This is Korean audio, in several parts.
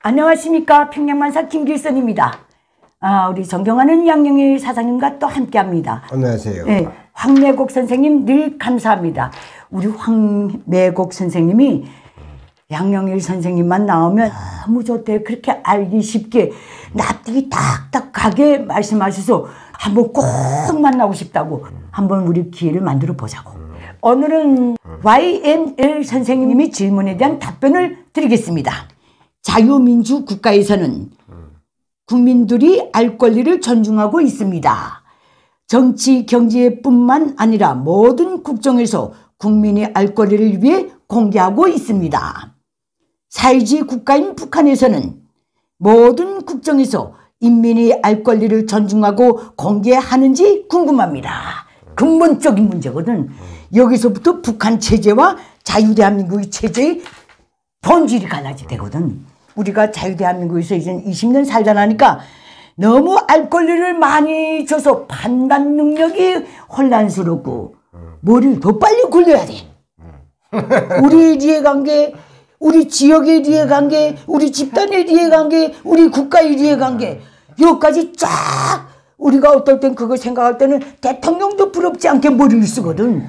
안녕하십니까 평양만사 김길선입니다. 아, 우리 존경하는 양영일 사장님과 또 함께합니다. 안녕하세요. 네, 황매곡 선생님 늘 감사합니다. 우리 황매곡 선생님이 양영일 선생님만 나오면 너무 좋대 그렇게 알기 쉽게 납득이 딱딱하게 말씀하셔서 한번 꼭 만나고 싶다고 한번 우리 기회를 만들어 보자고 오늘은 음. YML 선생님이 질문에 대한 답변을 드리겠습니다. 자유민주 국가에서는 국민들이 알 권리를 존중하고 있습니다. 정치, 경제뿐만 아니라 모든 국정에서 국민의 알 권리를 위해 공개하고 있습니다. 사회주의 국가인 북한에서는 모든 국정에서 인민이 알 권리를 존중하고 공개하는지 궁금합니다. 근본적인 문제거든. 여기서부터 북한 체제와 자유대한민국의 체제의 본질이 갈라지거든. 우리가 자유대한민국에서 이제 20년 살다 나니까 너무 알 권리를 많이 줘서 판단 능력이 혼란스럽고 머리를 더 빨리 굴려야 돼. 음. 우리 이해관계, 우리 지역의 이해관계, 우리 집단의 이해관계, 우리 국가의 이해관계 여기까지 쫙 우리가 어떨 땐 그걸 생각할 때는 대통령도 부럽지 않게 머리를 쓰거든.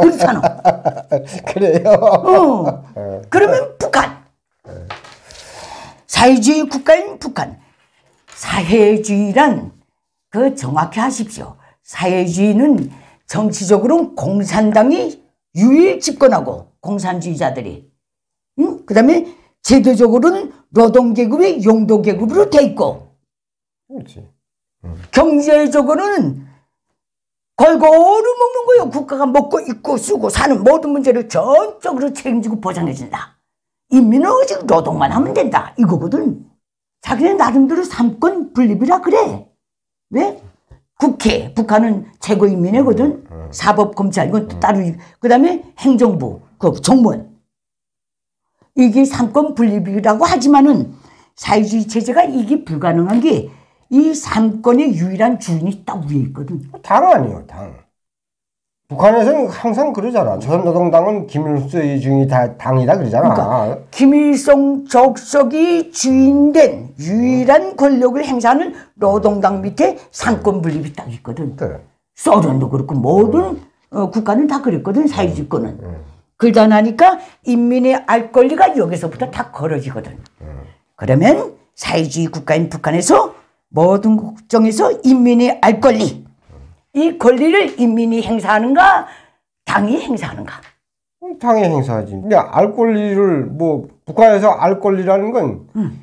그렇잖아. 그래요? 어. 어. 그러면 사회주의 국가인 북한. 사회주의란 그 정확히 하십시오. 사회주의는 정치적으로 공산당이 유일 집권하고 공산주의자들이 응? 그 다음에 제도적으로는 노동계급이 용도계급으로 돼 있고 그렇지. 응. 음. 경제적으로는 골고루 먹는 거예요. 국가가 먹고 입고 쓰고 사는 모든 문제를 전적으로 책임지고 보장해준다. 이 미너지 노동만 하면 된다 이거거든 자기네 나름대로 삼권 분립이라 그래 왜? 국회 북한은 최고인민회거든 음, 음, 음. 사법 검찰 이건 또 따로 그 다음에 행정부 그 정무원 이게 삼권 분립이라고 하지만은 사회주의 체제가 이게 불가능한 게 이 삼권의 유일한 주인이 딱 위에 있거든 당 아니에요 당 북한에서는 항상 그러잖아. 조선노동당은 김일성의 주인이 다, 당이다 그러잖아. 그러니까 김일성 족속이 주인된 유일한 권력을 행사하는 노동당 밑에 상권 분립이 딱 있거든. 그 소련도 그렇고 모든 어, 국가는 다 그랬거든. 사회주의권은. 음, 음. 그러다 나니까 인민의 알 권리가 여기서부터 다 걸어지거든. 음. 그러면 사회주의 국가인 북한에서 모든 국정에서 인민의 알 권리 이 권리를 인민이 행사하는가 당이 행사하는가? 음, 당이 행사하지. 근데 알 권리를 뭐 북한에서 알 권리라는 건 음.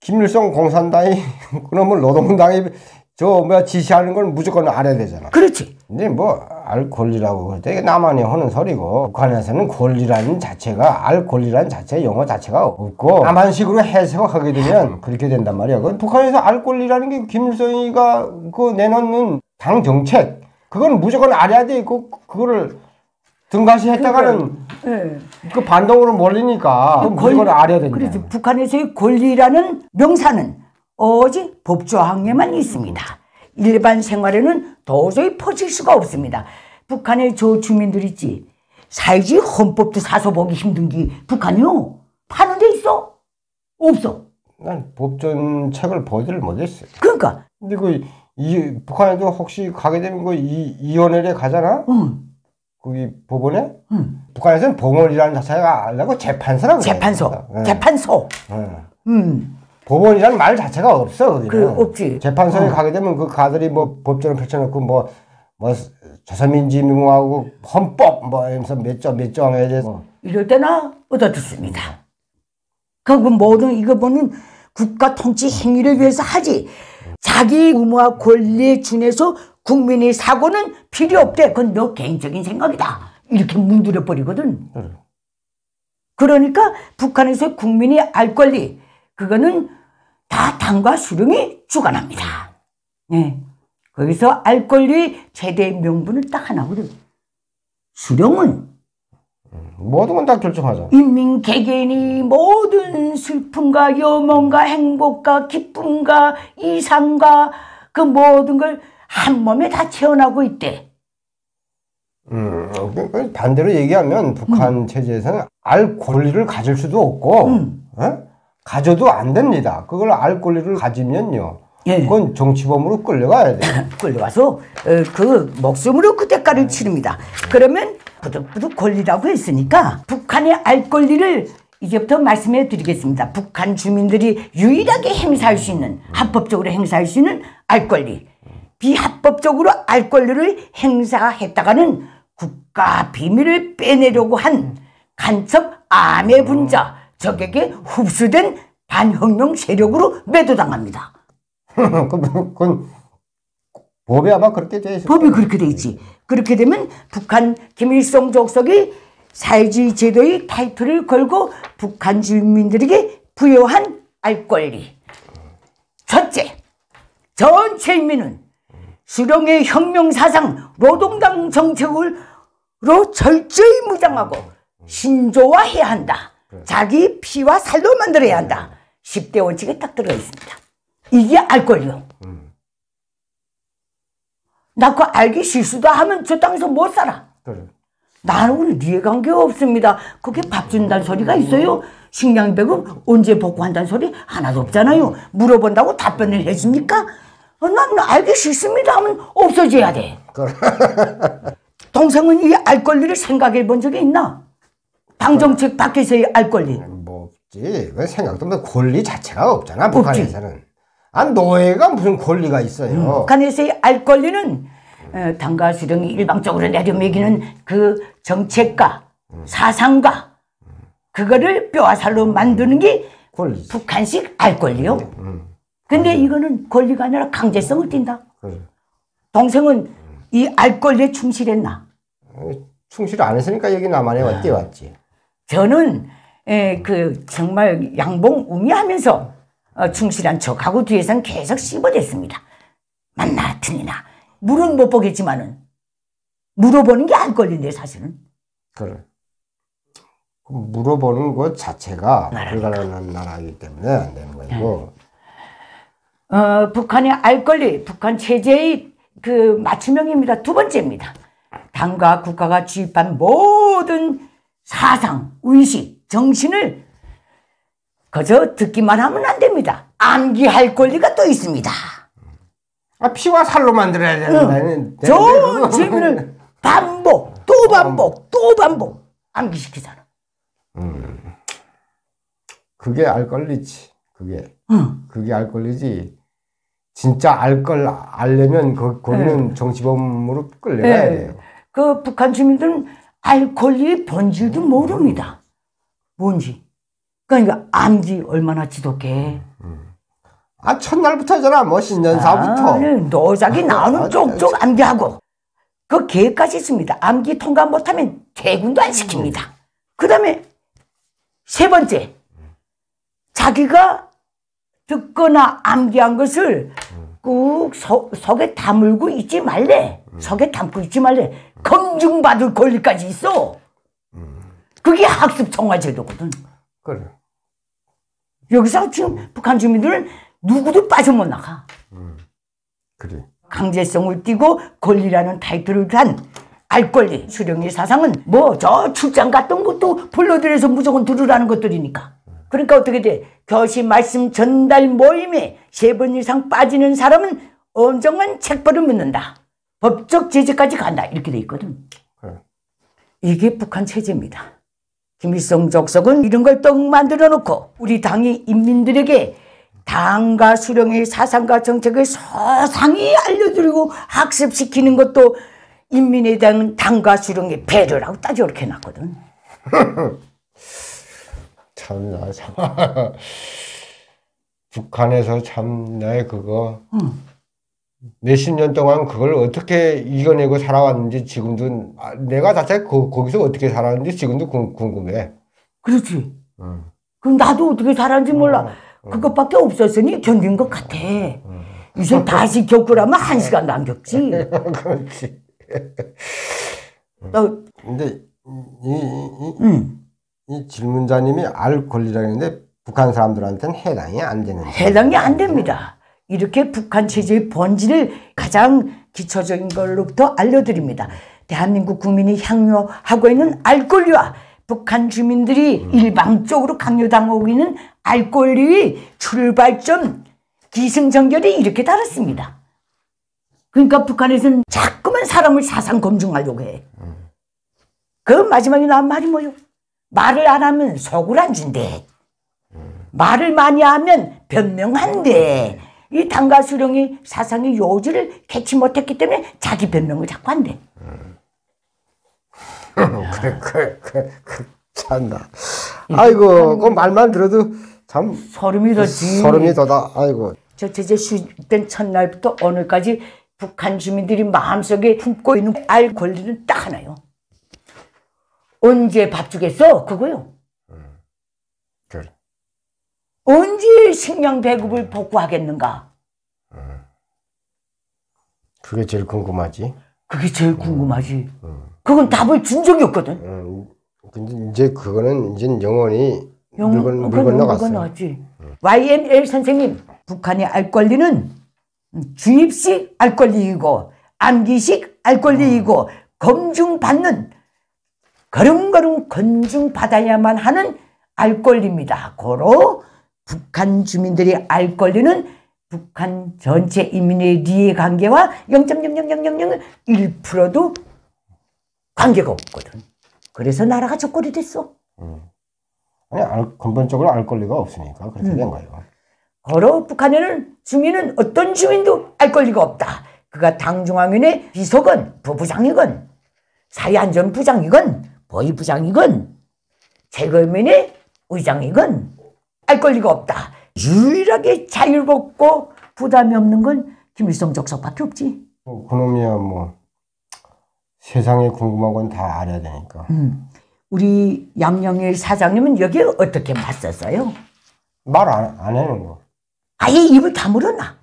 김일성 공산당이 그놈을 노동당이 저 뭐야 지시하는 건 무조건 알아야 되잖아. 그렇지. 근데 뭐 알 권리라고 그때 남한이 하는 소리고 북한에서는 권리라는 자체가 알 권리라는 자체 용어 자체가 없고 남한식으로 해석하게 되면 그렇게 된단 말이야. 그 북한에서 알 권리라는 게 김일성이가 그 내놓는 당 정책 그건 무조건 알아야 돼 있고 그거를 등가시 했다가는 네. 그 반동으로 몰리니까 그권 무조건 알아야 된다. 그렇지 북한에서의 권리라는 명사는 오직 법조항에만 있습니다. 일반 생활에는 도저히 퍼질 수가 없습니다. 북한의 저 주민들 있지 사회주 헌법도 사서 보기 힘든 게 북한이요 파는 데 있어? 없어. 난 법전 책을 보지를 못했어요. 그러니까. 근데 그이 북한에도 혹시 가게 되면 그 이, 이원회에 가잖아? 응. 거기 법원에? 응. 북한에서는 법원이라는 자체가 아니고 재판소라고 재판소. 네. 재판소. 네. 음. 법원이라는 말 자체가 없어, 거기는. 그, 없지. 재판소에 어. 가게 되면 그 가들이 뭐 법전을 펼쳐놓고 뭐, 뭐, 조선민주민공화국 헌법 뭐 하면서 몇점 몇 점 해야 돼서. 이럴 때나 얻어듣습니다. 그 모든 이거 보는 국가 통치 행위를 위해서 하지 자기 의무와 권리에 준해서 국민의 사고는 필요 없대. 그건 너 개인적인 생각이다. 이렇게 문드려 버리거든. 그러니까 북한에서 국민이 알 권리 그거는 다 당과 수령이 주관합니다. 네. 거기서 알 권리 최대 명분을 딱 하나 거든 수령은 음, 모든 건 다 결정하자. 인민 개개인이 모든 슬픔과 여몽과 행복과 기쁨과 이상과 그 모든 걸 한 몸에 다 채워나고 있대. 음, 그, 그 반대로 얘기하면 북한 음. 체제에서는 알 권리를 가질 수도 없고, 음. 예? 가져도 안 됩니다. 그걸 알 권리를 가지면요. 예. 그건 정치범으로 끌려가야 돼요. 끌려가서 어, 그 목숨으로 그 대가를 치릅니다. 그러면 부득부득 권리라고 했으니까 북한의 알 권리를 이제부터 말씀해 드리겠습니다. 북한 주민들이 유일하게 행사할 수 있는 합법적으로 행사할 수 있는 알 권리 비합법적으로 알 권리를 행사했다가는 국가 비밀을 빼내려고 한 간첩 암의 음. 분자 적에게 흡수된 반혁명 세력으로 매도당합니다. 그건 법이 아마 그렇게 돼 있어요. 법이 그렇게 돼 있지. 예. 그렇게 되면 북한 김일성 족속이 사회주의 제도의 타이틀을 걸고 북한 주민들에게 부여한 알 권리. 첫째, 전 국민은 수령의 혁명 사상 노동당 정책으로 철저히 무장하고 신조화해야 한다. 네. 자기 피와 살로 만들어야 한다. 10대 원칙에 딱 들어있습니다. 이게 알 권리요. 음. 나그 알기 싫수다 하면 저 땅에서 못 살아. 그래. 나는 우리 뇌에 관계 없습니다. 그게 밥 준다는 소리가 있어요. 식량 배급 언제 복구한다는 소리 하나도 없잖아요. 물어본다고 답변을 해줍니까? 어, 난 알기 싫습니다 하면 없어져야 돼. 동생은 이 알 권리를 생각해 본 적이 있나? 방정책 밖에서의 알 권리. 뭐 없지. 왜 생각도 뭐 권리 자체가 없잖아. 북한에서는. 아 노예가 무슨 권리가 있어요. 음, 북한에서의 알 권리는 어, 당과 수령이 일방적으로 내려매기는 그 정책과 음. 사상과 그거를 뼈와 살로 만드는 게 권리지. 북한식 알 권리요. 음. 음. 근데 이거는 권리가 아니라 강제성을 띈다. 동생은 이 알 권리에 충실했나? 어, 충실안 했으니까 여기 남한에 왔지 왔지. 저는 에, 예, 그 정말 양봉 우미하면서 어, 충실한 척하고 뒤에선 계속 씹어댔습니다. 만나 틀리나 물은 못 보겠지만은 물어보는 게안 걸린대 사실은. 그래. 물어보는 것 자체가 불가능한 나라이기 때문에 안 되는 거고. 네. 어, 북한의 알 권리, 북한 체제의 그 맞춤형입니다. 두 번째입니다. 당과 국가가 주입한 모든 사상, 의식, 정신을 그저 듣기만 하면 안 됩니다. 암기할 권리가 또 있습니다. 아, 피와 살로 만들어야 되는 좋은 질문을 음. 반복, 또 음. 반복, 또 반복 암기시키잖아. 음. 그게 알 권리지. 그게. 응. 그게 알 권리지. 진짜 알 걸 알려면 그, 거기는 네. 정치범으로 끌려가야 네. 돼요. 그 북한 주민들은 알 권리의 본질도 모릅니다. 뭔지. 그러니까 암기 얼마나 지독해. 아 첫날부터잖아 뭐 신년사부터. 아, 노작이 나오는 아, 쪽쪽 아, 암기하고 그 계획까지 있습니다. 암기 통과 못하면 퇴군도 안 시킵니다. 그 다음에 세 번째 자기가 듣거나 암기한 것을 꾹 서, 속에 다물고 있지 말래. 속에 담고 있지 말래. 검증받을 권리까지 있어. 음. 그게 학습 정화 제도거든. 그래. 여기서 지금 북한 주민들은 누구도 빠져 못 나가. 음, 그래. 강제성을 띠고 권리라는 타이틀을 단 알권리 수령의 사상은 뭐 저 출장 갔던 것도 본로들에서 무조건 들으라는 것들이니까. 그러니까 어떻게 돼? 교신 말씀 전달 모임에 세 번 이상 빠지는 사람은 엄정한 책벌을 묻는다. 법적 제재까지 간다. 이렇게 돼 있거든. 그 이게 북한 체제입니다. 김일성 족속은 이런 걸 떡 만들어 놓고 우리 당이 인민들에게 당과 수령의 사상과 정책을 서상히 알려드리고 학습시키는 것도 인민의당 당과 수령의 배려라고 따져 이렇게 놨거든. 참나 참 북한에서 참 나의 그거 응. 몇십 년 동안 그걸 어떻게 이겨내고 살아왔는지 지금도 아, 내가 자체 거, 거기서 어떻게 살았는지 지금도 궁금해. 그렇지. 음. 그럼 나도 어떻게 살았는지 몰라. 음. 그것밖에 없었으니 견딘 것 같아. 음. 이제 다시 겪으라면 한 시간도 안지 그렇지. 나, 근데 이, 이, 이, 질문자님이 알 권리라는데 북한 사람들한테는 해당이 안 되는. 해당이 안 됩니다. 이렇게 북한 체제의 본질을 가장 기초적인 걸로부터 알려드립니다. 대한민국 국민이 향유하고 있는 알권리와 북한 주민들이 일방적으로 강요당하고 있는 알권리의 출발점 기승전결이 이렇게 달았습니다. 그러니까 북한에서는 자꾸만 사람을 사상 검증하려고 해. 그 마지막에 나온 말이 뭐요? 말을 안 하면 속을 안 준대. 말을 많이 하면 변명한대. 이당가 수령이 사상의 요지를 캐치 못했기 때문에 자기 변명을 자꾸 한대. 그래, 그래, 그래, 그, 참나. 아이고, 그 말만 들어도 참. 소름이 돋지. 소름이 돋아, 아이고. 저 제재 수입된 첫날부터 오늘까지 북한 주민들이 마음속에 품고 있는 알 권리는 딱 하나요. 언제 밥 주겠어? 그거요. 언제 식량 배급을 복구하겠는가? 그게 제일 궁금하지. 그게 제일 음. 궁금하지. 음. 그건 답을 준 적이 없거든. 음, 음. 이제 그거는 이제 영원히 영, 물건, 물건, 나갔어. 음. YML 선생님, 북한의 알 권리는 주입식 알 권리이고 암기식 알 권리이고 음. 검증받는 걸음걸음 검증받아야만 하는 알 권리입니다. 고로 북한 주민들이 알 권리는 북한 전체 인민의 이해관계와 0.0000001%도 관계가 없거든. 그래서 나라가 조건이 됐어. 음. 아니, 알, 근본적으로 알 권리가 없으니까 그렇게 음. 된 거예요. 걸어 북한에는 주민은 어떤 주민도 알 권리가 없다. 그가 당중앙위원회 비서건, 부부장이건, 사회안전부장이건, 보위부장이건, 재검위원회 의장이건 알 권리가 없다. 유일하게 자유롭고 부담이 없는 건 김일성 적석밖에 없지. 뭐, 그놈이야 뭐 세상에 궁금한 건 다 알아야 되니까. 음. 우리 양양일 사장님은 여기 어떻게 맞섰어요? 말 안 안 해는 거. 뭐. 아예 입을 다물어놔.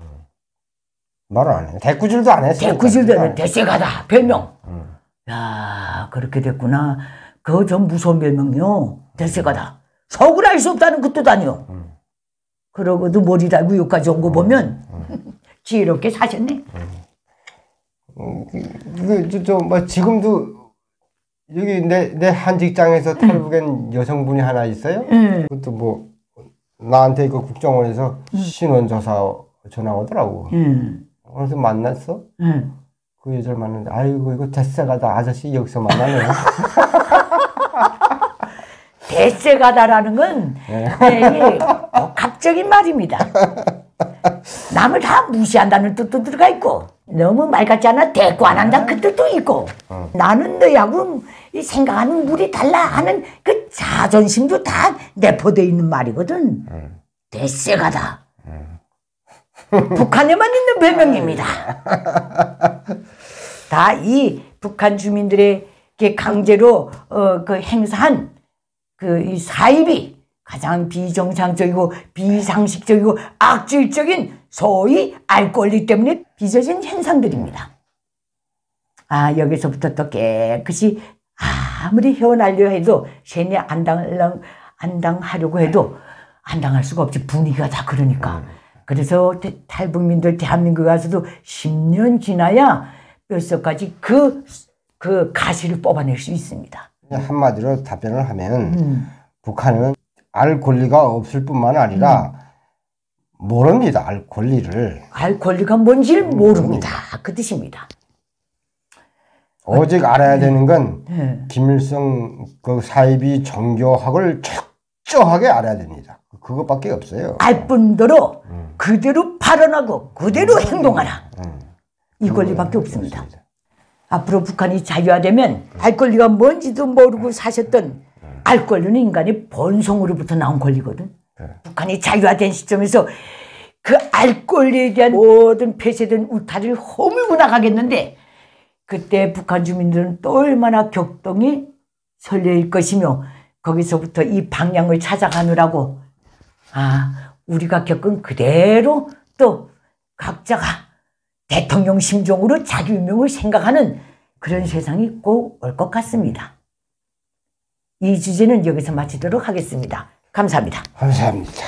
말을 안 해. 대꾸질도 안 했어. 대꾸질도 안 대세가다. 별명. 음. 야 그렇게 됐구나. 그전 무서운 별명이요. 대세가다. 서울알수 없다는 것도 다녀. 음. 그러고도 머리 달고 여기까지 온 거 보면 지혜롭게 사셨네. 음, 그, 저, 뭐, 지금도 여기 내, 내 한 직장에서 탈북한 음. 여성분이 하나 있어요. 음. 그것도 뭐, 나한테 그 국정원에서 신원조사 전화 오더라고. 그래서 만났어. 그 여자를 만났는데, 아이고, 이거 뱃새가다 아저씨 여기서 만나네. 애쎄가다라는 건 네, 네 이게 뭐 갑적인 말입니다. 남을 다 무시한다는 뜻도 들어가 있고 너무 말 같지 않아 대꾸 안 한다 그 뜻도 있고 어. 나는 너하고 생각하는 물이 달라 하는 그 자존심도 다 내포되어 있는 말이거든. 네. 대세가다. 네. 북한에만 있는 별명입니다. 다 이 북한 주민들의 강제로 어, 그 행사한 그이 사입이 가장 비정상적이고 비상식적이고 악질적인 소위 알 권리 때문에 빚어진 현상들입니다. 아 여기서부터 또 깨끗이 아무리 헤어나려 해도 쟤네 안당안 당하려고 해도 안 당할 수가 없지 분위기가 다 그러니까. 음. 그래서 탈북민들 대한민국 가서도 10년 지나야 뼛속까지 그, 그 가시를 뽑아낼 수 있습니다. 한마디로 답변을 하면 음. 북한은 알 권리가 없을 뿐만 아니라 음. 모릅니다. 알 권리를. 알 권리가 뭔지를 음, 모릅니다. 그 뜻입니다. 오직 아, 알아야 네. 되는 건 네. 김일성 그 사이비 종교학을 적절하게 알아야 됩니다. 그것밖에 없어요. 알 뿐더러 음. 그대로 발언하고 그대로 음. 행동하라. 음. 이 권리밖에 없습니다. 없습니다. 앞으로 북한이 자유화되면 알 권리가 뭔지도 모르고 사셨던 알 권리는 인간의 본성으로부터 나온 권리거든. 네. 북한이 자유화된 시점에서 그 알 권리에 대한 모든 폐쇄된 울타리를 허물고 나가겠는데 그때 북한 주민들은 또 얼마나 격동이 설레일 것이며 거기서부터 이 방향을 찾아가느라고 아 우리가 겪은 그대로 또 각자가 대통령 심정으로 자기 유명을 생각하는 그런 세상이 꼭 올 것 같습니다. 이 주제는 여기서 마치도록 하겠습니다. 감사합니다. 감사합니다.